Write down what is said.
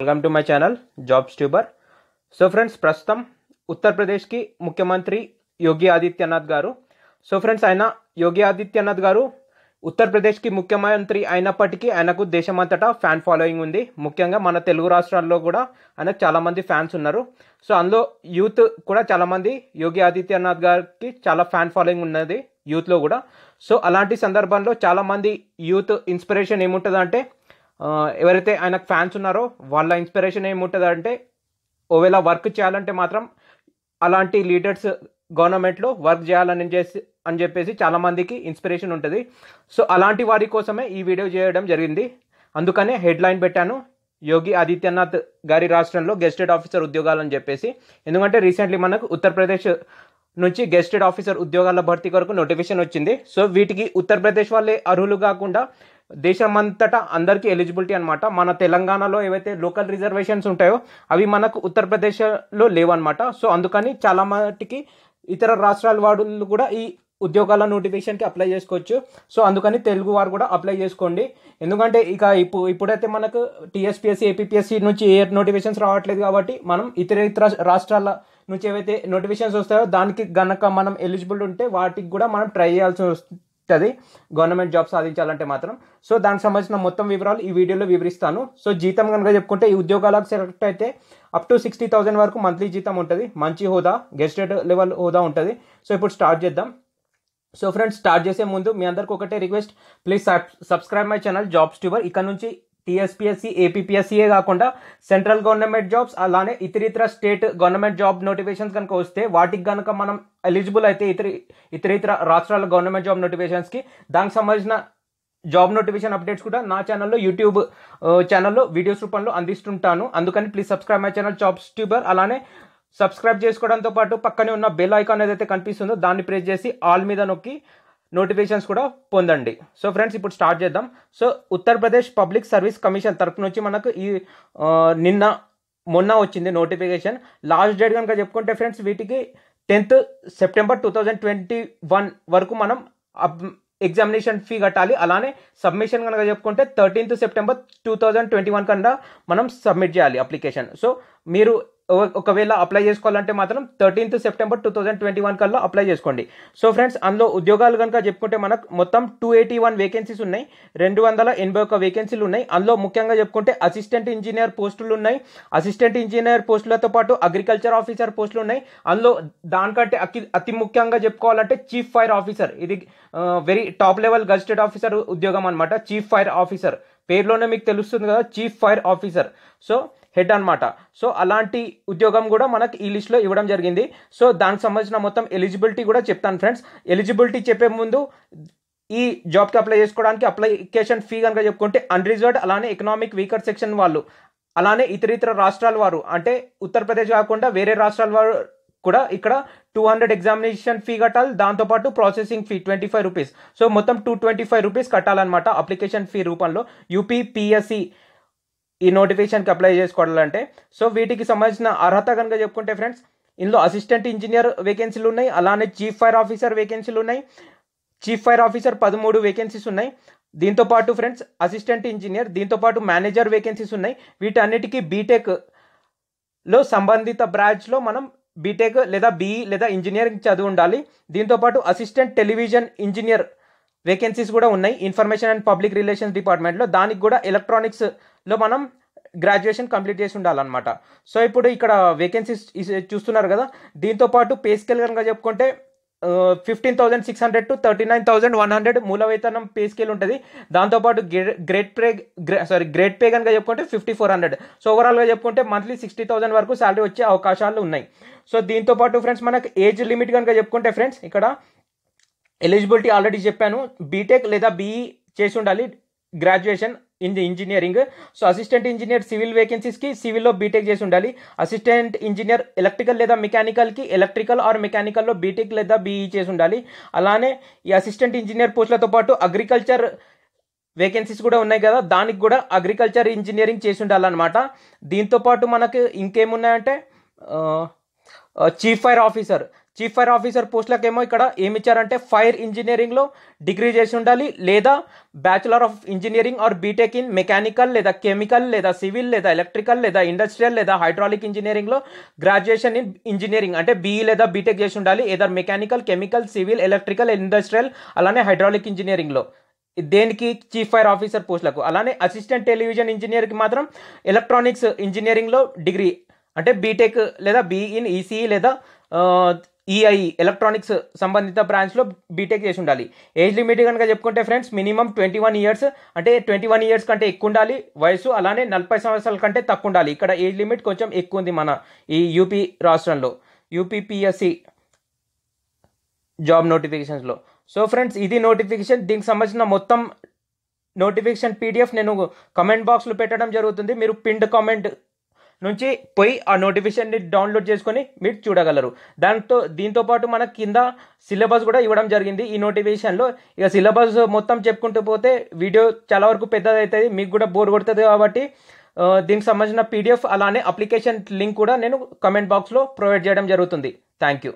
welcome to my channel jobs tuber so friends ప్రస్తుతం ఉత్తరప్రదేశ్కి ముఖ్యమంత్రి యోగి ఆదిత్యనాథ్ గారు సో ఫ్రెండ్స్ ఆయన యోగి ఆదిత్యనాథ్ గారు ఉత్తరప్రదేశ్కి ముఖ్యమంత్రి అయినప్పటికీ ఆయనకు దేశమంతటా ఫ్యాన్ ఫాలోయింగ్ ఉంది ముఖ్యంగా మన తెలుగు రాష్ట్రాల్లో కూడా ఆయనకు చాలామంది ఫ్యాన్స్ ఉన్నారు సో అందులో యూత్ కూడా చాలామంది యోగి ఆదిత్యనాథ్ గారికి చాలా ఫ్యాన్ ఫాలోయింగ్ ఉన్నది యూత్లో కూడా సో అలాంటి సందర్భంలో చాలామంది యూత్ ఇన్స్పిరేషన్ ఏముంటుందంటే ఎవరైతే ఆయనకు ఫ్యాన్స్ ఉన్నారో వాళ్ళ ఇన్స్పిరేషన్ ఏముంటుంది అంటే ఒకవేళ వర్క్ చేయాలంటే మాత్రం అలాంటి లీడర్స్ గవర్నమెంట్లో వర్క్ చేయాలని చేసి అని చెప్పేసి చాలామందికి ఇన్స్పిరేషన్ ఉంటుంది సో అలాంటి వారి కోసమే ఈ వీడియో చేయడం జరిగింది అందుకనే హెడ్లైన్ పెట్టాను యోగి ఆదిత్యనాథ్ గారి రాష్ట్రంలో గెస్టెడ్ ఆఫీసర్ అని చెప్పేసి ఎందుకంటే రీసెంట్లీ మనకు ఉత్తరప్రదేశ్ నుంచి గెస్టెడ్ ఆఫీసర్ ఉద్యోగాల భర్తీ కొరకు నోటిఫికేషన్ వచ్చింది సో వీటికి ఉత్తరప్రదేశ్ వాళ్ళే అర్హులు కాకుండా దేశమంతటా అందరికీ ఎలిజిబిలిటీ అనమాట మన తెలంగాణలో ఏవైతే లోకల్ రిజర్వేషన్స్ ఉంటాయో అవి మనకు ఉత్తరప్రదేశ్లో లేవన్నమాట సో అందుకని చాలా మటుకి ఇతర రాష్ట్రాల వాళ్ళు కూడా ఈ ఉద్యోగాల నోటిఫికేషన్కి అప్లై చేసుకోవచ్చు సో అందుకని తెలుగు వారు కూడా అప్లై చేసుకోండి ఎందుకంటే ఇక ఇప్పుడు ఇప్పుడైతే మనకు టీఎస్పిఎస్సి ఏపీఎస్సీ నుంచి ఏ నోటిఫికేషన్స్ రావట్లేదు కాబట్టి మనం ఇతర ఇతర రాష్ట్రాల నుంచి ఏవైతే నోటిఫికేషన్స్ వస్తాయో దానికి గనక మనం ఎలిజిబుల్ ఉంటే వాటికి కూడా మనం ట్రై చేయాల్సి వస్తుంది ఉంటుంది గవర్నమెంట్ జాబ్ సాధించాలంటే మాత్రం సో దానికి సంబంధించిన మొత్తం వివరాలు ఈ వీడియోలో వివరిస్తాను సో జీతం కనుక చెప్పుకుంటే ఈ ఉద్యోగాలకు సెలెక్ట్ అయితే అప్ టు సిక్స్టీ థౌసండ్ వరకు మంత్లీ జీతం ఉంటుంది మంచి హోదా గెస్టెడ్ లెవెల్ హోదా ఉంటుంది సో ఇప్పుడు స్టార్ట్ చేద్దాం సో ఫ్రెండ్స్ స్టార్ట్ చేసే ముందు మీ అందరికి ఒకటే request please subscribe my channel jobs tuber ఇక్కడ నుంచి టీఎస్పీఎస్సీ ఏపీపీఎస్సీఏ కాకుండా సెంట్రల్ గవర్నమెంట్ జాబ్స్ అలానే ఇతరితర స్టేట్ గవర్నమెంట్ జాబ్ నోటిఫికేషన్స్ కనుక వస్తే వాటికి కనుక మనం ఎలిజిబుల్ అయితే ఇతర ఇతర ఇతర రాష్ట్రాల గవర్నమెంట్ జాబ్ నోటిఫికేషన్స్కి దానికి సంబంధించిన జాబ్ నోటిఫికేషన్ అప్డేట్స్ కూడా నా ఛానల్లో యూట్యూబ్ ఛానల్లో వీడియోస్ రూపంలో అందిస్తుంటాను అందుకని please subscribe my channel jobs tuber అలానే సబ్స్క్రైబ్ చేసుకోవడంతో పాటు పక్కనే ఉన్న బెల్ ఐకాన్ ఏదైతే కనిపిస్తుందో దాన్ని ప్రెస్ చేసి ఆల్ మీద నొక్కి నోటిఫికేషన్స్ కూడా పొందండి సో ఫ్రెండ్స్ ఇప్పుడు స్టార్ట్ చేద్దాం so Uttar Pradesh public service commission తరఫున వచ్చి మనకు ఈ నిన్న మొన్న వచ్చింది నోటిఫికేషన్ లాస్ట్ డేట్ కనుక చెప్పుకుంటే ఫ్రెండ్స్ వీటికి tenth September two thousand twenty one వరకు మనం ఎగ్జామినేషన్ ఫీ కట్టాలి అలానే సబ్మిషన్ కనుక చెప్పుకుంటే thirteenth September two thousand twenty one కన్నా మనం సబ్మిట్ చేయాలి అప్లికేషన్ సో మీరు ఒకవేళ అప్లై చేసుకోవాలంటే మాత్రం thirteenth September two thousand twenty one కల్లా అప్లై చేసుకోండి సో ఫ్రెండ్స్ అందులో ఉద్యోగాలు కనుక చెప్పుకుంటే మనకు మొత్తం టూ ఎయిటీ వన్ వేకెన్సీస్ ఉన్నాయి రెండు వందల ఎనభై ఒక వేకెన్సీలు ఉన్నాయి అందులో ముఖ్యంగా చెప్పుకుంటే అసిస్టెంట్ ఇంజనీర్ పోస్టులు ఉన్నాయి అసిస్టెంట్ ఇంజనీర్ పోస్టులతో పాటు అగ్రికల్చర్ ఆఫీసర్ పోస్టులు ఉన్నాయి అందులో దానికంటే అతి అతి ముఖ్యంగా చెప్పుకోవాలంటే చీఫ్ ఫైర్ ఆఫీసర్ ఇది very top level gazetted officer ఉద్యోగం అనమాట చీఫ్ ఫైర్ ఆఫీసర్ పేరులోనే మీకు తెలుస్తుంది కదా chief fire officer so head అనమాట సో అలాంటి ఉద్యోగం కూడా మనకు ఈ లిస్ట్లో ఇవ్వడం జరిగింది సో దానికి సంబంధించిన మొత్తం ఎలిజిబిలిటీ కూడా చెప్తాను ఫ్రెండ్స్ ఎలిజిబిలిటీ చెప్పే ముందు ఈ జాబ్కి అప్లై చేసుకోవడానికి అప్లికేషన్ ఫీ కనుక చెప్పుకుంటే అన్రిజర్వ్డ్ అలానే ఎకనామిక్ వీకర్ సెక్షన్ వాళ్ళు అలానే ఇతర ఇతర రాష్ట్రాల వారు అంటే ఉత్తరప్రదేశ్ కాకుండా వేరే రాష్ట్రాల వారు కూడా ఇక్కడ టూ హండ్రెడ్ ఎగ్జామినేషన్ ఫీ కట్టాలి దాంతోపాటు processing fee twenty five rupees so మొత్తం టూ ట్వంటీ ఫైవ్ రూపీస్ కట్టాలన్నమాట అప్లికేషన్ ఫీ రూపంలో యూపీ పిఎస్సి ఈ నోటిఫికేషన్కి అప్లై చేసుకోవాలంటే సో వీటికి సంబంధించిన అర్హత కనుక చెప్పుకుంటే ఫ్రెండ్స్ ఇందులో అసిస్టెంట్ ఇంజనీర్ వేకెన్సీలు ఉన్నాయి అలానే చీఫ్ ఫైర్ ఆఫీసర్ వేకెన్సీలు ఉన్నాయి చీఫ్ ఫైర్ ఆఫీసర్ పదమూడు వేకెన్సీస్ ఉన్నాయి దీంతోపాటు ఫ్రెండ్స్ అసిస్టెంట్ ఇంజనీర్ దీంతోపాటు మేనేజర్ వేకెన్సీస్ ఉన్నాయి వీటన్నిటికీ బీటెక్లో సంబంధిత బ్రాంచ్లో మనం బీటెక్ లేదా బీఈ e లేదా ఇంజనీరింగ్ చదువు ఉండాలి దీంతోపాటు అసిస్టెంట్ టెలివిజన్ ఇంజనీర్ వేకెన్సీస్ కూడా ఉన్నాయి ఇన్ఫర్మేషన్ అండ్ పబ్లిక్ రిలేషన్స్ డిపార్ట్మెంట్లో దానికి కూడా ఎలక్ట్రానిక్స్లో మనం గ్రాడ్యుయేషన్ కంప్లీట్ చేసి ఉండాలన్నమాట సో ఇప్పుడు ఇక్కడ వేకెన్సీస్ చూస్తున్నారు కదా దీంతోపాటు పే స్కేల్ కనుక చెప్పుకుంటే fifteen thousand six hundred to thirty nine thousand one hundred మూల వేతనం పే స్కేల్ ఉంటుంది దాంతోపాటు grade pay sorry grade pay కనుక చెప్పుకుంటే ఫిఫ్టీ ఫోర్ హండ్రెడ్ సో ఓవరాల్గా చెప్పుకుంటే మంత్లీ సిక్స్టీ థౌసండ్ వరకు శాలరీ వచ్చే అవకాశాలు ఉన్నాయి సో దీంతోపాటు ఫ్రెండ్స్ మనకు ఏజ్ లిమిట్ కనుక చెప్పుకుంటే ఫ్రెండ్స్ ఇక్కడ ఎలిజిబిలిటీ ఆల్రెడీ చెప్పాను బీటెక్ లేదా బీఈ e చేసి ఉండాలి graduation in the engineering so assistant engineer civil వేకెన్సీస్కి సివిల్లో బీటెక్ చేసి ఉండాలి అసిస్టెంట్ ఇంజనీర్ ఎలక్ట్రికల్ లేదా మెకానికల్కి ఎలక్ట్రికల్ ఆర్ మెకానికల్లో బీటెక్ లేదా బీఈ e చేసి ఉండాలి అలానే ఈ అసిస్టెంట్ ఇంజనీర్ పోస్టులతో పాటు అగ్రికల్చర్ వేకెన్సీస్ కూడా ఉన్నాయి కదా దానికి కూడా అగ్రికల్చర్ ఇంజనీరింగ్ చేసి ఉండాలన్నమాట దీంతోపాటు మనకు ఇంకేమున్నాయంటే chief fire officer chief fire officer పోస్ట్లకు ఏమో ఇక్కడ ఏమిచ్చారంటే ఫైర్ ఇంజనీరింగ్లో డిగ్రీ చేసి ఉండాలి లేదా bachelor of engineering or B Tech in mechanical లేదా కెమికల్ లేదా సివిల్ లేదా ఎలక్ట్రికల్ లేదా ఇండస్ట్రియల్ లేదా హైడ్రాలిక్ ఇంజనీరింగ్లో గ్రాడ్యుయేషన్ ఇన్ ఇంజనీరింగ్ అంటే బీఈ లేదా బీటెక్ చేసి ఉండాలి either mechanical chemical civil electrical industrial అలానే హైడ్రాలిక్ ఇంజనీరింగ్లో దేనికి చీఫ్ ఫైర్ ఆఫీసర్ పోస్టులకు అలానే అసిస్టెంట్ టెలివిజన్ ఇంజనీర్కి మాత్రం ఎలక్ట్రానిక్స్ ఇంజనీరింగ్లో డిగ్రీ అంటే బీటెక్ లేదా బీ ఇన్ ఈసీఈ లేదా ఈఐ e ఎలక్ట్రానిక్స్ సంబంధిత బ్రాంచ్లో బీటెక్ చేసి ఉండాలి ఏజ్ లిమిట్ కనుక చెప్పుకుంటే friends minimum twenty one years అంటే ట్వంటీ వన్ ఇయర్స్ కంటే ఎక్కువ ఉండాలి వయసు అలానే నలభై సంవత్సరాల కంటే తక్కువ ఉండాలి ఇక్కడ ఏజ్ లిమిట్ కొంచెం ఎక్కువ ఉంది మన ఈ యూపీ రాష్ట్రంలో యూపీపీఎస్సి జాబ్ నోటిఫికేషన్స్లో సో ఫ్రెండ్స్ ఇది నోటిఫికేషన్ దీనికి సంబంధించిన మొత్తం నోటిఫికేషన్ పీడిఎఫ్ నేను కమెంట్ బాక్స్లో పెట్టడం జరుగుతుంది మీరు పిండ్ కామెంట్ నుంచి పోయి ఆ నోటిఫికేషన్ని డౌన్లోడ్ చేసుకొని మీరు చూడగలరు దాంతో దీంతోపాటు మన కింద సిలబస్ కూడా ఇవ్వడం జరిగింది ఈ నోటిఫికేషన్లో ఇక సిలబస్ మొత్తం చెప్పుకుంటూ పోతే వీడియో చాలా వరకు పెద్దదవుతుంది మీకు కూడా బోర్ కొడుతుంది కాబట్టి దీనికి సంబంధించిన పీడిఎఫ్ అలానే అప్లికేషన్ లింక్ కూడా నేను కమెంట్ బాక్స్లో ప్రొవైడ్ చేయడం జరుగుతుంది థ్యాంక్ యూ